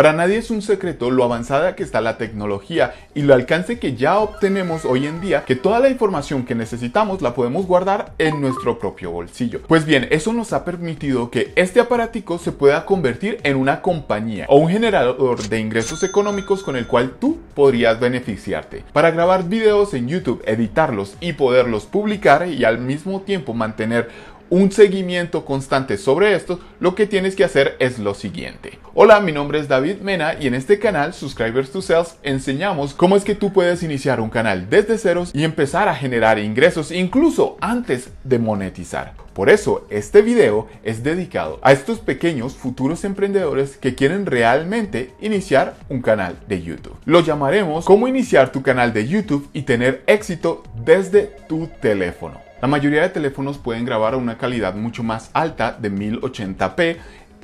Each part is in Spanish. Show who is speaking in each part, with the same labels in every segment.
Speaker 1: Para nadie es un secreto lo avanzada que está la tecnología y lo alcance que ya obtenemos hoy en día, que toda la información que necesitamos la podemos guardar en nuestro propio bolsillo. Pues bien, eso nos ha permitido que este aparatico se pueda convertir en una compañía o un generador de ingresos económicos con el cual tú podrías beneficiarte. Para grabar videos en YouTube, editarlos y poderlos publicar y al mismo tiempo mantener un seguimiento constante sobre esto, lo que tienes que hacer es lo siguiente. Hola, mi nombre es David Mena y en este canal Subscribers to Sales enseñamos cómo es que tú puedes iniciar un canal desde ceros y empezar a generar ingresos incluso antes de monetizar. Por eso, este video es dedicado a estos pequeños futuros emprendedores que quieren realmente iniciar un canal de YouTube. Lo llamaremos cómo iniciar tu canal de YouTube y tener éxito desde tu teléfono. La mayoría de teléfonos pueden grabar a una calidad mucho más alta de 1080p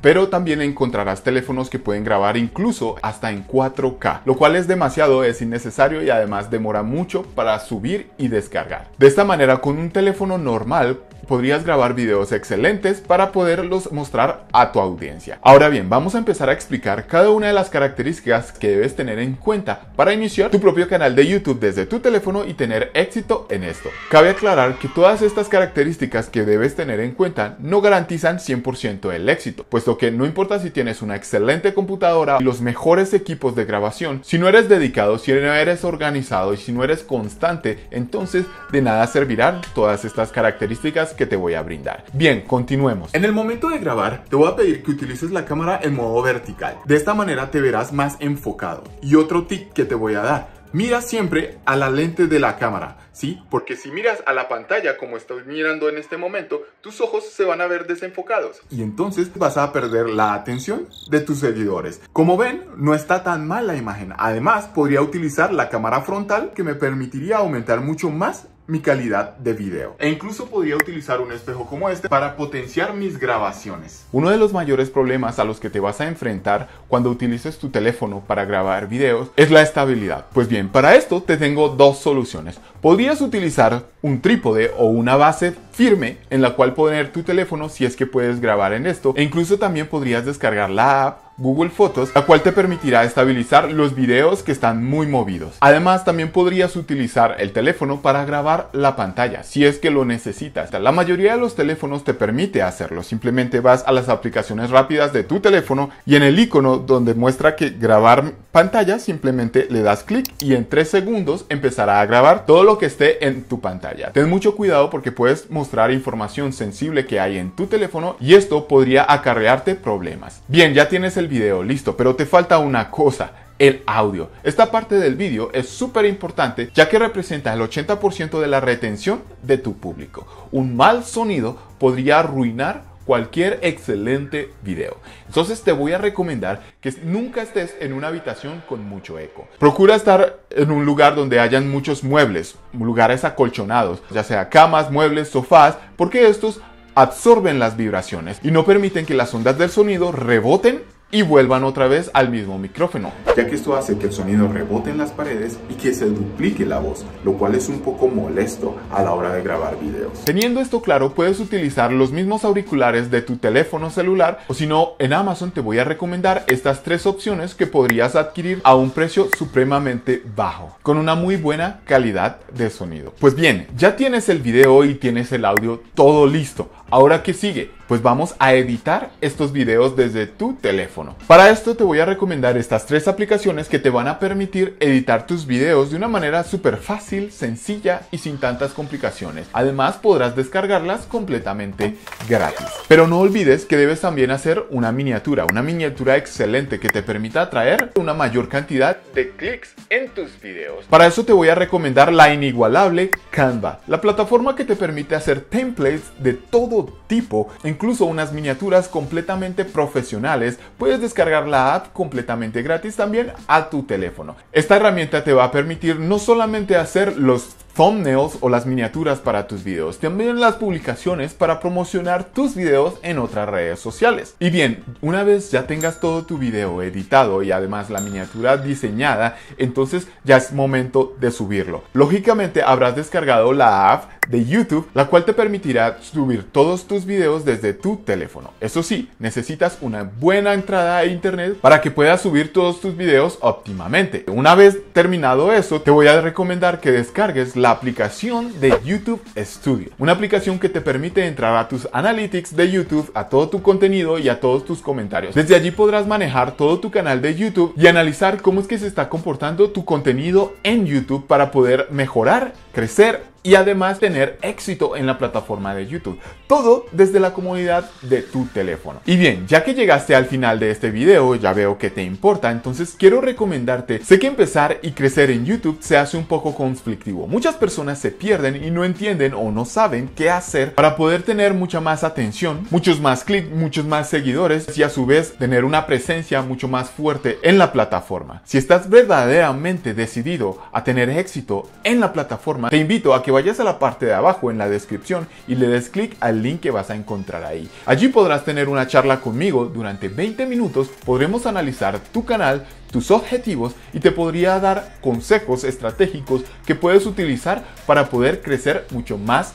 Speaker 1: pero también encontrarás teléfonos que pueden grabar incluso hasta en 4K, lo cual es demasiado, es innecesario y además demora mucho para subir y descargar. De esta manera, con un teléfono normal podrías grabar videos excelentes para poderlos mostrar a tu audiencia. Ahora bien, vamos a empezar a explicar cada una de las características que debes tener en cuenta para iniciar tu propio canal de YouTube desde tu teléfono y tener éxito en esto. Cabe aclarar que todas estas características que debes tener en cuenta no garantizan 100% el éxito, puesto que no importa si tienes una excelente computadora y los mejores equipos de grabación, si no eres dedicado, si no eres organizado y si no eres constante, entonces de nada servirán todas estas características que te voy a brindar. Bien, continuemos. En el momento de grabar, te voy a pedir que utilices la cámara en modo vertical. De esta manera te verás más enfocado. Y otro tip que te voy a dar, Mira siempre a la lente de la cámara, ¿sí? Porque si miras a la pantalla como estoy mirando en este momento, tus ojos se van a ver desenfocados y entonces vas a perder la atención de tus seguidores. Como ven, no está tan mal la imagen. Además, podría utilizar la cámara frontal que me permitiría aumentar mucho más mi calidad de video. E incluso podría utilizar un espejo como este para potenciar mis grabaciones. Uno de los mayores problemas a los que te vas a enfrentar cuando utilices tu teléfono para grabar videos es la estabilidad. Pues bien, para esto te tengo dos soluciones. Podrías utilizar un trípode o una base firme en la cual poner tu teléfono si es que puedes grabar en esto e incluso también podrías descargar la app Google Fotos, la cual te permitirá estabilizar los videos que están muy movidos. Además, también podrías utilizar el teléfono para grabar la pantalla, si es que lo necesitas. La mayoría de los teléfonos te permite hacerlo, simplemente vas a las aplicaciones rápidas de tu teléfono y en el icono donde muestra que grabar pantalla, simplemente le das clic y en tres segundos empezará a grabar todo lo que esté en tu pantalla. Ten mucho cuidado porque puedes mostrar información sensible que hay en tu teléfono y esto podría acarrearte problemas. Bien, ya tienes el video listo, pero te falta una cosa, el audio. Esta parte del vídeo es súper importante ya que representa el 80% de la retención de tu público. Un mal sonido podría arruinar cualquier excelente video. Entonces te voy a recomendar que nunca estés en una habitación con mucho eco. Procura estar en un lugar donde hayan muchos muebles, lugares acolchonados, ya sea camas, muebles, sofás, porque estos absorben las vibraciones y no permiten que las ondas del sonido reboten y vuelvan otra vez al mismo micrófono. Ya que esto hace que el sonido rebote en las paredes y que se duplique la voz, lo cual es un poco molesto a la hora de grabar videos. Teniendo esto claro, puedes utilizar los mismos auriculares de tu teléfono celular o si no, en Amazon te voy a recomendar estas tres opciones que podrías adquirir a un precio supremamente bajo, con una muy buena calidad de sonido. Pues bien, ya tienes el video y tienes el audio todo listo. Ahora que sigue, pues vamos a editar estos videos desde tu teléfono. Para esto te voy a recomendar estas tres aplicaciones que te van a permitir editar tus videos de una manera súper fácil, sencilla y sin tantas complicaciones. Además podrás descargarlas completamente gratis. Pero no olvides que debes también hacer una miniatura, una miniatura excelente que te permita atraer una mayor cantidad de clics en tus videos. Para eso te voy a recomendar la inigualable Canva, la plataforma que te permite hacer templates de todo tipo en incluso unas miniaturas completamente profesionales, puedes descargar la app completamente gratis también a tu teléfono. Esta herramienta te va a permitir no solamente hacer los thumbnails o las miniaturas para tus videos, también las publicaciones para promocionar tus videos en otras redes sociales. Y bien, una vez ya tengas todo tu video editado y además la miniatura diseñada, entonces ya es momento de subirlo. Lógicamente habrás descargado la app de YouTube, la cual te permitirá subir todos tus videos desde tu teléfono. Eso sí, necesitas una buena entrada a internet para que puedas subir todos tus videos óptimamente. Una vez terminado eso, te voy a recomendar que descargues la la aplicación de YouTube Studio, una aplicación que te permite entrar a tus analytics de YouTube, a todo tu contenido y a todos tus comentarios. Desde allí podrás manejar todo tu canal de YouTube y analizar cómo es que se está comportando tu contenido en YouTube para poder mejorar, crecer y además tener éxito en la plataforma de YouTube. Todo desde la comunidad de tu teléfono. Y bien, ya que llegaste al final de este video, ya veo que te importa, entonces quiero recomendarte, sé que empezar y crecer en YouTube se hace un poco conflictivo. Muchas personas se pierden y no entienden o no saben qué hacer para poder tener mucha más atención, muchos más clics, muchos más seguidores y a su vez tener una presencia mucho más fuerte en la plataforma. Si estás verdaderamente decidido a tener éxito en la plataforma, te invito a que vayas a la parte de abajo en la descripción y le des clic al link que vas a encontrar ahí. Allí podrás tener una charla conmigo durante 20 minutos, podremos analizar tu canal, tus objetivos y te podría dar consejos estratégicos que puedes utilizar para poder crecer mucho más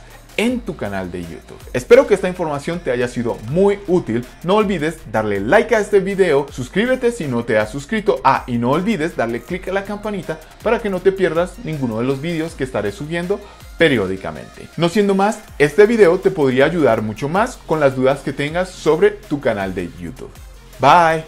Speaker 1: tu canal de YouTube. Espero que esta información te haya sido muy útil. No olvides darle like a este video, suscríbete si no te has suscrito. Ah, y no olvides darle clic a la campanita para que no te pierdas ninguno de los vídeos que estaré subiendo periódicamente. No siendo más, este video te podría ayudar mucho más con las dudas que tengas sobre tu canal de YouTube. Bye.